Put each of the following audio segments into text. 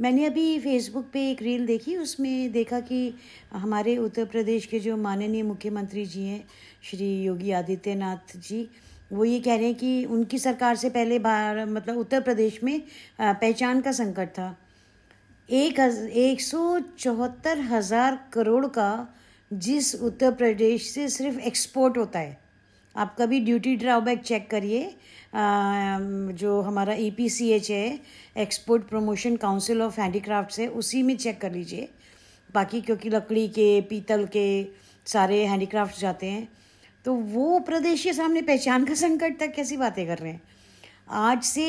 मैंने अभी फेसबुक पे एक रील देखी उसमें देखा कि हमारे उत्तर प्रदेश के जो माननीय मुख्यमंत्री जी हैं श्री योगी आदित्यनाथ जी वो ये कह रहे हैं कि उनकी सरकार से पहले भारत मतलब उत्तर प्रदेश में पहचान का संकट था एक हज एक सौ चौहत्तर हज़ार करोड़ का जिस उत्तर प्रदेश से सिर्फ एक्सपोर्ट होता है आप कभी ड्यूटी ड्रॉबैक चेक करिए जो हमारा ई पी सी एच है export promotion council of handicraft है उसी में चेक कर लीजिए बाकी क्योंकि लकड़ी के पीतल के सारे हैंडीक्राफ्ट जाते हैं तो वो प्रदेश के सामने पहचान का संकट तक कैसी बातें कर रहे हैं आज से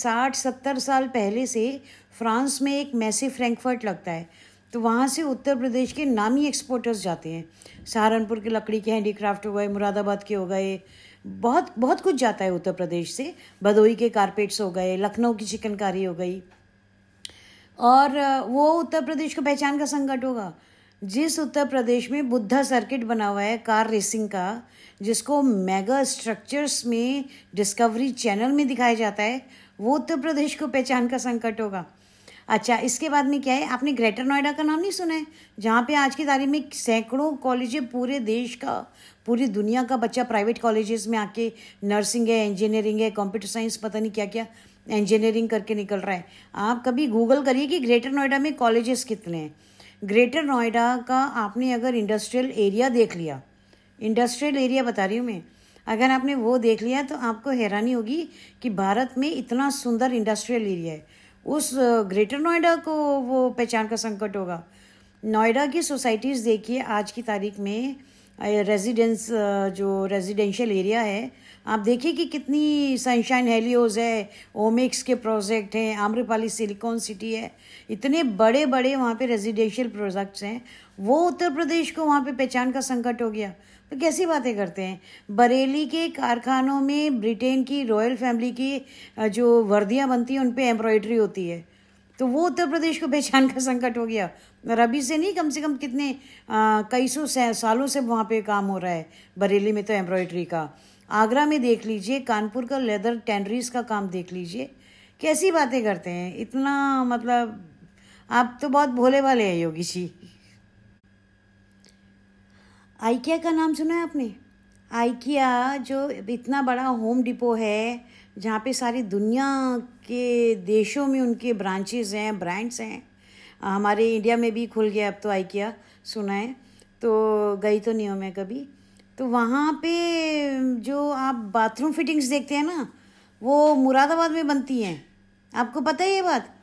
साठ सत्तर साल पहले से फ्रांस में एक मैसे फ्रैंकफर्ट लगता है तो वहाँ से उत्तर प्रदेश के नामी एक्सपोर्टर्स जाते हैं सहारनपुर के लकड़ी के हैंडीक्राफ्ट हो गए मुरादाबाद के हो गए बहुत बहुत कुछ जाता है उत्तर प्रदेश से भदोई के कारपेट्स हो गए लखनऊ की चिकनकारी हो गई और वो उत्तर प्रदेश को पहचान का संकट होगा जिस उत्तर प्रदेश में बुद्धा सर्किट बना हुआ है कार रेसिंग का जिसको मेगा स्ट्रक्चर्स में डिस्कवरी चैनल में दिखाया जाता है वो उत्तर प्रदेश को पहचान का संकट होगा अच्छा इसके बाद में क्या है आपने ग्रेटर नोएडा का नाम नहीं सुना है जहाँ पे आज की तारीख में सैकड़ों कॉलेज पूरे देश का पूरी दुनिया का बच्चा प्राइवेट कॉलेजेस में आके नर्सिंग है इंजीनियरिंग है कंप्यूटर साइंस पता नहीं क्या क्या इंजीनियरिंग करके निकल रहा है आप कभी गूगल करिए कि ग्रेटर नोएडा में कॉलेजेस कितने हैं ग्रेटर नोएडा का आपने अगर इंडस्ट्रियल एरिया देख लिया इंडस्ट्रियल एरिया बता रही हूँ मैं अगर आपने वो देख लिया तो आपको हैरानी होगी कि भारत में इतना सुंदर इंडस्ट्रियल एरिया है उस ग्रेटर नोएडा को वो पहचान का संकट होगा नोएडा की सोसाइटीज़ देखिए आज की तारीख में रेजिडेंस जो रेजिडेंशियल एरिया है आप देखिए कि कितनी सनशाइन हेलियोज है ओमिक्स के प्रोजेक्ट हैं आम्रपाली सिलिकॉन सिटी है इतने बड़े बड़े वहाँ पे रेजिडेंशियल प्रोजेक्ट्स हैं वो उत्तर प्रदेश को वहाँ पे पहचान का संकट हो गया तो कैसी बातें करते हैं बरेली के कारखानों में ब्रिटेन की रॉयल फैमिली की जो वर्दियाँ बनती हैं उन पर एम्ब्रॉयड्री होती है तो वो उत्तर प्रदेश को पहचान का संकट हो गया और अभी से नहीं कम से कम कितने कई सौ सालों से वहाँ पे काम हो रहा है बरेली में तो एम्ब्रॉयडरी का आगरा में देख लीजिए कानपुर का लेदर टेंडरीज का काम देख लीजिए कैसी बातें करते हैं इतना मतलब आप तो बहुत भोले वाले हैं योगी जी आइकिया का नाम सुना है आपने आइकिया जो इतना बड़ा होम डिपो है जहाँ पे सारी दुनिया के देशों में उनके ब्रांचेज हैं ब्रांड्स हैं हमारे इंडिया में भी खुल गया अब तो आई किया सुना है तो गई तो नहीं हूँ मैं कभी तो वहाँ पे जो आप बाथरूम फिटिंग्स देखते हैं ना वो मुरादाबाद में बनती हैं आपको पता है ये बात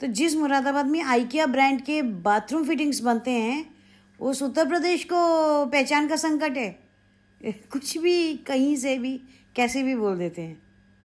तो जिस मुरादाबाद में आइकिया ब्रांड के बाथरूम फिटिंग्स बनते हैं उस उत्तर प्रदेश को पहचान का संकट है कुछ भी कहीं से भी कैसे भी बोल देते हैं